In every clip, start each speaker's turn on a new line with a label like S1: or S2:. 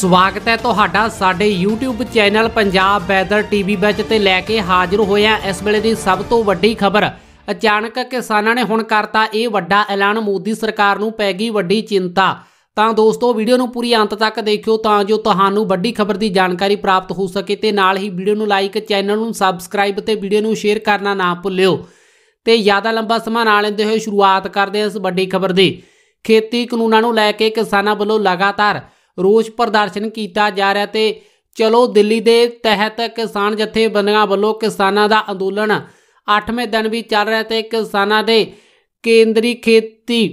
S1: ਸਵਾਗਤ ਹੈ ਤੁਹਾਡਾ ਸਾਡੇ YouTube channel Punjab weather TV ਵਿੱਚ ਤੇ ਲੈ ਕੇ ਹਾਜ਼ਰ ਹੋਇਆ ਇਸ ਵੇਲੇ ਦੀ ਸਭ ਤੋਂ ਵੱਡੀ ਖਬਰ ਅਚਾਨਕ ਕਿਸਾਨਾਂ ਨੇ ਹੁਣ ਕਰਤਾ ਇਹ ਵੱਡਾ ਐਲਾਨ ਮੋਦੀ ਸਰਕਾਰ ਨੂੰ ਪੈ ਗਈ ਵੱਡੀ ਚਿੰਤਾ ਤਾਂ ਦੋਸਤੋ ਵੀਡੀਓ ਨੂੰ ਪੂਰੀ ਅੰਤ ਤੱਕ ਦੇਖਿਓ ਤਾਂ ਜੋ ਤੁਹਾਨੂੰ ਵੱਡੀ ਖਬਰ ਦੀ ਜਾਣਕਾਰੀ ਪ੍ਰਾਪਤ ਹੋ ਸਕੇ ਤੇ ਨਾਲ ਹੀ ਵੀਡੀਓ ਨੂੰ ਲਾਈਕ ਚੈਨਲ ਨੂੰ ਸਬਸਕ੍ਰਾਈਬ ਤੇ ਵੀਡੀਓ ਨੂੰ ਸ਼ੇਅਰ ਕਰਨਾ ਨਾ ਭੁੱਲਿਓ ਤੇ ਜ਼ਿਆਦਾ ਲੰਬਾ ਸਮਾਂ ਨਾ ਲੈਂਦੇ ਹੋਏ ਸ਼ੁਰੂਆਤ ਕਰਦੇ ਹਾਂ ਇਸ ਵੱਡੀ ਖਬਰ ਦੀ ਖੇਤੀ ਕਾਨੂੰਨਾਂ ਨੂੰ ਲੈ ਕੇ ਕਿਸਾਨਾਂ ਵੱਲੋਂ ਲਗਾਤਾਰ ਰੋਸ ਪ੍ਰਦਰਸ਼ਨ ਕੀਤਾ ਜਾ ਰਿਹਾ ਤੇ ਚਲੋ ਦਿੱਲੀ ਦੇ ਤਹਿਤ ਕਿਸਾਨ ਜਥੇਬੰਦੀਆਂ ਵੱਲੋਂ ਕਿਸਾਨਾਂ ਦਾ ਅੰਦੋਲਨ 8ਵੇਂ ਦਿਨ ਵੀ ਚੱਲ ਰਿਹਾ ਤੇ ਕਿਸਾਨਾਂ ਦੇ ਕੇਂਦਰੀ ਖੇਤੀ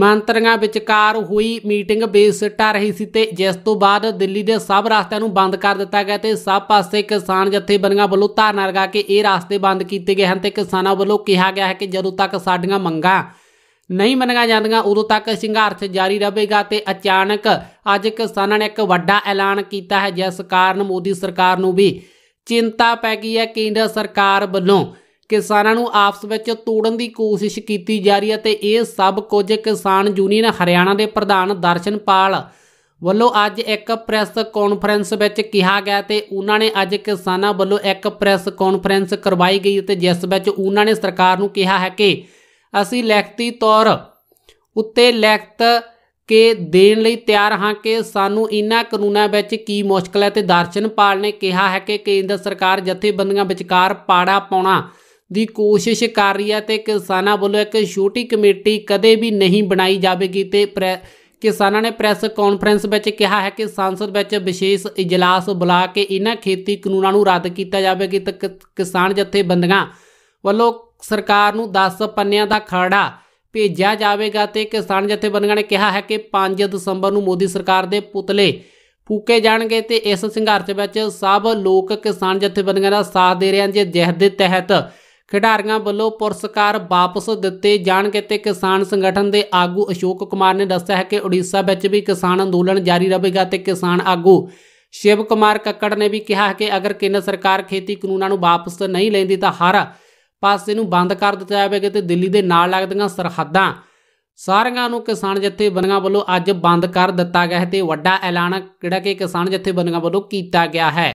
S1: ਮੰਤਰੀਆਂ ਵਿਚਕਾਰ ਹੋਈ ਮੀਟਿੰਗ ਬੇਸਟਾ ਰਹੀ ਸੀ ਤੇ ਜਿਸ ਤੋਂ ਬਾਅਦ ਦਿੱਲੀ ਦੇ ਸਭ ਰਸਤਿਆਂ ਨੂੰ ਬੰਦ ਕਰ ਦਿੱਤਾ ਗਿਆ ਤੇ ਸਭ ਪਾਸੇ ਕਿਸਾਨ ਜਥੇਬੰਦੀਆਂ ਵੱਲੋਂ ਧਰਨਾ ਲਗਾ ਕੇ ਇਹ ਰਸਤੇ ਬੰਦ ਕੀਤੇ ਗਏ ਹਨ ਤੇ ਕਿਸਾਨਾਂ ਵੱਲੋਂ ਕਿਹਾ ਗਿਆ ਹੈ ਕਿ ਜਦੋਂ ਤੱਕ ਸਾਡੀਆਂ ਮੰਗਾਂ ਨਹੀਂ ਮੰਨੀਆਂ ਜਾਂਦੀਆਂ ਉਦੋਂ ਤੱਕ ਸੰਘਰਸ਼ ਜਾਰੀ ਰਹੇਗਾ ਤੇ ਅਚਾਨਕ ਅੱਜ ਕਿਸਾਨਾਂ ਨੇ ਇੱਕ ਵੱਡਾ ਐਲਾਨ ਕੀਤਾ ਹੈ ਜਿਸ ਕਾਰਨ ਮੋਦੀ ਸਰਕਾਰ ਨੂੰ ਵੀ ਚਿੰਤਾ ਪੈ ਗਈ ਹੈ ਕੇਂਦਰ ਸਰਕਾਰ ਵੱਲੋਂ ਕਿਸਾਨਾਂ ਨੂੰ ਆਪਸ ਵਿੱਚ ਤੋੜਨ ਦੀ ਕੋਸ਼ਿਸ਼ ਕੀਤੀ ਜਾ ਰਹੀ ਹੈ ਤੇ ਇਹ ਸਭ ਕੁਝ ਕਿਸਾਨ ਯੂਨੀਅਨ ਹਰਿਆਣਾ ਦੇ ਪ੍ਰਧਾਨ ਦਰਸ਼ਨਪਾਲ ਵੱਲੋਂ ਅੱਜ ਇੱਕ ਪ੍ਰੈਸ ਕਾਨਫਰੰਸ ਵਿੱਚ ਕਿਹਾ ਗਿਆ ਤੇ ਉਹਨਾਂ ਨੇ ਅੱਜ ਕਿਸਾਨਾਂ ਵੱਲੋਂ ਇੱਕ ਪ੍ਰੈਸ ਕਾਨਫਰੰਸ ਕਰਵਾਈ ਗਈ ਤੇ ਜਿਸ ਵਿੱਚ ਉਹਨਾਂ ਨੇ ਸਰਕਾਰ ਨੂੰ ਕਿਹਾ ਹੈ ਕਿ ਅਸੀਂ ਲਿਖਤੀ ਤੌਰ ਉੱਤੇ ਲਿਖਤ ਕੇ ਦੇਣ ਲਈ ਤਿਆਰ ਹਾਂ ਕਿ ਸਾਨੂੰ ਇਨ੍ਹਾਂ ਕਾਨੂੰਨਾਂ ਵਿੱਚ ਕੀ ਮੁਸ਼ਕਲ ਹੈ ਤੇ ਦਰਸ਼ਨ ਪਾਲ ਨੇ ਕਿਹਾ ਹੈ ਕਿ ਕੇਂਦਰ ਸਰਕਾਰ ਜਥੇਬੰਦੀਆਂ ਵਿਚਕਾਰ ਪਾੜਾ ਪਾਉਣਾ ਦੀ ਕੋਸ਼ਿਸ਼ ਕਰ ਰਹੀ ਹੈ ਤੇ ਕਿਸਾਨਾਂ ਵੱਲੋਂ ਇੱਕ ਛੋਟੀ ਕਮੇਟੀ ਕਦੇ ਵੀ ਨਹੀਂ ਬਣਾਈ ਜਾਵੇਗੀ ਤੇ ਕਿਸਾਨਾਂ ਨੇ ਪ੍ਰੈਸ ਕਾਨਫਰੰਸ ਵਿੱਚ ਕਿਹਾ ਹੈ ਕਿ ਸੰਸਦ ਵਿੱਚ ਵਿਸ਼ੇਸ਼ ਇਜਲਾਸ ਬੁਲਾ ਕੇ ਇਨ੍ਹਾਂ ਖੇਤੀ ਕਾਨੂੰਨਾਂ ਨੂੰ ਰੱਦ ਕੀਤਾ ਜਾਵੇਗਾ ਕਿ ਕਿਸਾਨ ਜਥੇਬੰਦੀਆਂ ਵੱਲੋਂ ਸਰਕਾਰ ਨੂੰ 10 ਪੰਨਿਆਂ ਦਾ ਖਰੜਾ ਭੇਜਿਆ ਜਾਵੇਗਾ ਤੇ ਕਿਸਾਨ ਜਥੇਬੰਦੀਆਂ ਨੇ ਕਿਹਾ ਹੈ ਕਿ 5 ਦਸੰਬਰ ਨੂੰ ਮੋਦੀ ਸਰਕਾਰ ਦੇ ਪੁਤਲੇ ਫੂਕੇ ਜਾਣਗੇ ਤੇ ਇਸ ਸੰਘਰਸ਼ ਵਿੱਚ ਸਭ ਲੋਕ ਕਿਸਾਨ ਜਥੇਬੰਦੀਆਂ ਦਾ ਸਾਥ ਦੇ ਰਹੇ ਹਨ ਜੇ ਜਿਹਦ ਦੇ ਤਹਿਤ ਖਿਡਾਰੀਆਂ ਵੱਲੋਂ ਪੁਰਸਕਾਰ ਵਾਪਸ ਦਿੱਤੇ ਜਾਣਗੇ ਤੇ ਕਿਸਾਨ ਸੰਗਠਨ ਦੇ ਆਗੂ ਅਸ਼ੋਕ ਕੁਮਾਰ ਨੇ ਦੱਸਿਆ ਹੈ ਕਿ ਉੜੀਸਾ ਵਿੱਚ ਵੀ ਕਿਸਾਨ ਅੰਦੋਲਨ ਜਾਰੀ ਰਹੇਗਾ ਤੇ ਕਿਸਾਨ ਆਗੂ ਸ਼ਿਵ ਕੁਮਾਰ ਕੱਕੜ ਨੇ ਵੀ ਕਿਹਾ ਕਿ ਅਗਰ ਕੇਂਦਰ ਸਰਕਾਰ ਖੇਤੀ ਕਾਨੂੰਨਾਂ ਨੂੰ ਵਾਪਸ ਨਹੀਂ ਲੈਂਦੀ ਤਾਂ ਹਰ ਪਾਸੇ ਨੂੰ ਬੰਦ ਕਰ ਦਿੱਤਾ ਜਾਵੇਗਾ ਤੇ ਦਿੱਲੀ ਦੇ ਨਾਲ ਲੱਗਦੀਆਂ ਸਰਹੱਦਾਂ ਸਾਰਿਆਂ ਨੂੰ ਕਿਸਾਨ ਜਥੇਬੰਦੀਆਂ ਵੱਲੋਂ ਅੱਜ ਬੰਦ ਕਰ ਦਿੱਤਾ ਗਿਆ ਹੈ ਤੇ ਵੱਡਾ ਐਲਾਨ ਕਿਹੜਾ ਕਿ ਕਿਸਾਨ ਜਥੇਬੰਦੀਆਂ ਵੱਲੋਂ ਕੀਤਾ ਗਿਆ ਹੈ